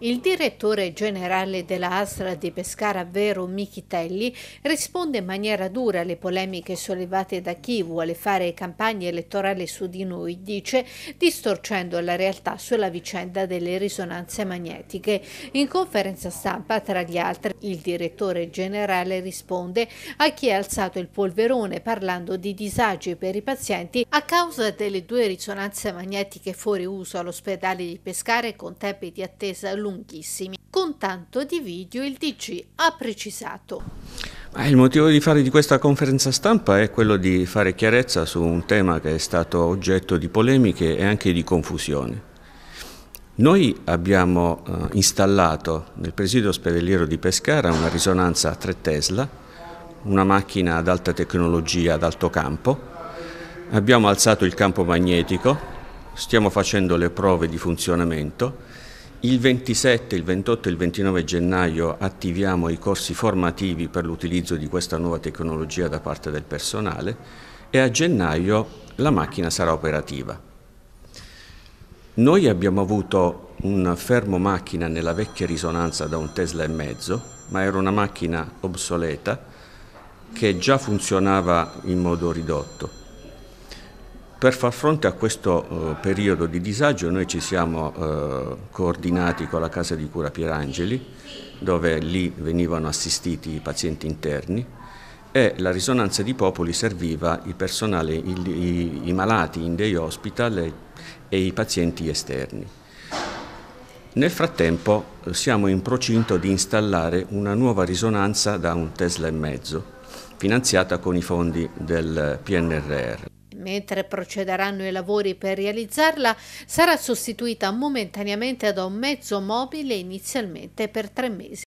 Il direttore generale della Astra di Pescara, Vero Michitelli, risponde in maniera dura alle polemiche sollevate da chi vuole fare campagne elettorali su di noi, dice, distorcendo la realtà sulla vicenda delle risonanze magnetiche. In conferenza stampa, tra gli altri, il direttore generale risponde a chi ha alzato il polverone parlando di disagi per i pazienti a causa delle due risonanze magnetiche fuori uso all'ospedale di Pescara con tempi di attesa lunghi lunghissimi. Con tanto di video il DG ha precisato. Il motivo di fare di questa conferenza stampa è quello di fare chiarezza su un tema che è stato oggetto di polemiche e anche di confusione. Noi abbiamo eh, installato nel presidio ospedaliero di Pescara una risonanza a 3 Tesla, una macchina ad alta tecnologia ad alto campo, abbiamo alzato il campo magnetico, stiamo facendo le prove di funzionamento il 27, il 28 e il 29 gennaio attiviamo i corsi formativi per l'utilizzo di questa nuova tecnologia da parte del personale e a gennaio la macchina sarà operativa. Noi abbiamo avuto un fermo macchina nella vecchia risonanza da un Tesla e mezzo, ma era una macchina obsoleta che già funzionava in modo ridotto. Per far fronte a questo eh, periodo di disagio noi ci siamo eh, coordinati con la casa di cura Pierangeli, dove lì venivano assistiti i pazienti interni e la risonanza di Popoli serviva i, personale, il, i, i malati in dei hospital e, e i pazienti esterni. Nel frattempo eh, siamo in procinto di installare una nuova risonanza da un Tesla e mezzo, finanziata con i fondi del PNRR mentre procederanno i lavori per realizzarla, sarà sostituita momentaneamente da un mezzo mobile inizialmente per tre mesi.